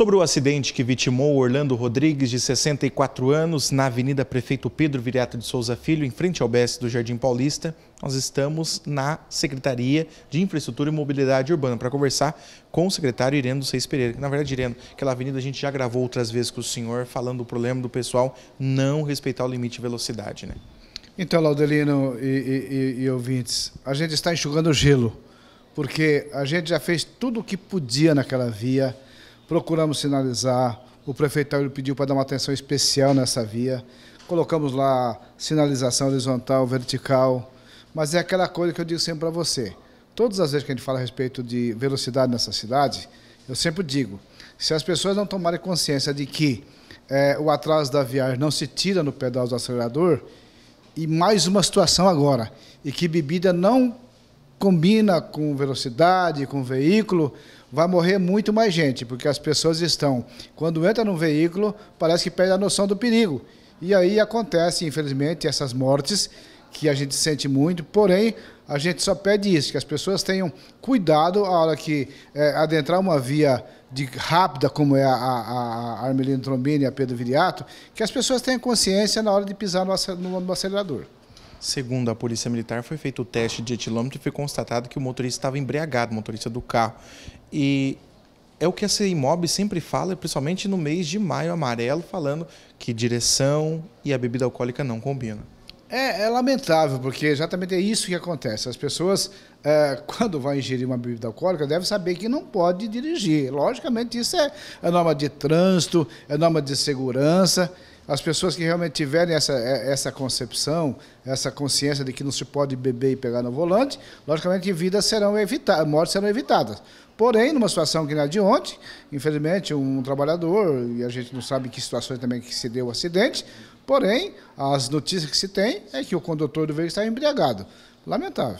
Sobre o acidente que vitimou Orlando Rodrigues, de 64 anos, na Avenida Prefeito Pedro Viriato de Souza Filho, em frente ao BS do Jardim Paulista, nós estamos na Secretaria de Infraestrutura e Mobilidade Urbana para conversar com o secretário Ireno Seis Pereira. Na verdade, Ireno, aquela avenida a gente já gravou outras vezes com o senhor, falando do problema do pessoal não respeitar o limite de velocidade, né? Então, Laudelino e, e, e ouvintes, a gente está enxugando o gelo, porque a gente já fez tudo o que podia naquela via procuramos sinalizar. O prefeitário pediu para dar uma atenção especial nessa via. Colocamos lá sinalização horizontal, vertical. Mas é aquela coisa que eu digo sempre para você. Todas as vezes que a gente fala a respeito de velocidade nessa cidade, eu sempre digo, se as pessoas não tomarem consciência de que é, o atraso da viagem não se tira no pedal do acelerador, e mais uma situação agora, e que bebida não combina com velocidade, com veículo, vai morrer muito mais gente, porque as pessoas estão, quando entra no veículo, parece que perde a noção do perigo. E aí acontece, infelizmente, essas mortes que a gente sente muito, porém a gente só pede isso, que as pessoas tenham cuidado a hora que é, adentrar uma via de rápida, como é a, a, a Armelino Trombini e a Pedro Viriato, que as pessoas tenham consciência na hora de pisar no, no acelerador. Segundo a Polícia Militar, foi feito o teste de etilômetro e foi constatado que o motorista estava embriagado, o motorista do carro. E é o que essa Imob sempre fala, principalmente no mês de maio amarelo, falando que direção e a bebida alcoólica não combinam. É, é, lamentável, porque exatamente é isso que acontece. As pessoas, é, quando vão ingerir uma bebida alcoólica, devem saber que não pode dirigir. Logicamente, isso é, é norma de trânsito, é norma de segurança as pessoas que realmente tiverem essa, é, essa concepção, essa consciência de que não se pode beber e pegar no volante, logicamente vidas serão evitadas, mortes serão evitadas. Porém, numa situação que não é de ontem, infelizmente, um trabalhador, e a gente não sabe que situações também que se deu o acidente, porém, as notícias que se tem é que o condutor do veículo está embriagado. Lamentável.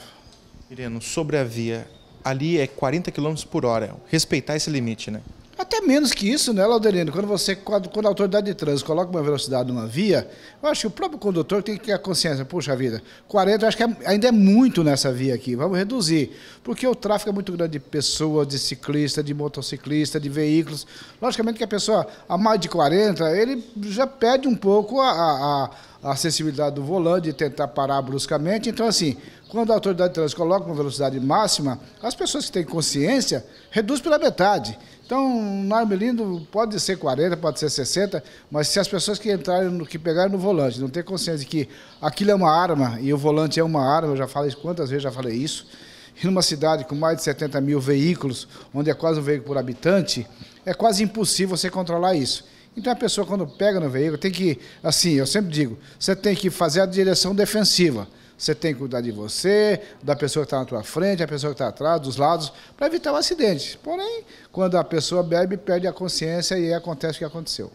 Ireno, sobre a via, ali é 40 km por hora. Respeitar esse limite, né? Até menos que isso, né, Laudelino? Quando você, quando a autoridade de trânsito coloca uma velocidade numa via, eu acho que o próprio condutor tem que ter a consciência, puxa vida, 40 eu acho que é, ainda é muito nessa via aqui, vamos reduzir. Porque o tráfego é muito grande de pessoas, de ciclista, de motociclista, de veículos. Logicamente que a pessoa a mais de 40, ele já perde um pouco a, a, a a acessibilidade do volante e tentar parar bruscamente. Então, assim, quando a autoridade de trânsito coloca uma velocidade máxima, as pessoas que têm consciência reduzem pela metade. Então, um armelindo pode ser 40, pode ser 60, mas se as pessoas que entrarem, que pegarem no volante, não têm consciência de que aquilo é uma arma e o volante é uma arma, eu já falei quantas vezes já falei isso, e numa cidade com mais de 70 mil veículos, onde é quase um veículo por habitante, é quase impossível você controlar isso. Então a pessoa quando pega no veículo tem que, assim, eu sempre digo, você tem que fazer a direção defensiva. Você tem que cuidar de você, da pessoa que está na tua frente, da pessoa que está atrás, dos lados, para evitar o um acidente. Porém, quando a pessoa bebe, perde a consciência e acontece o que aconteceu.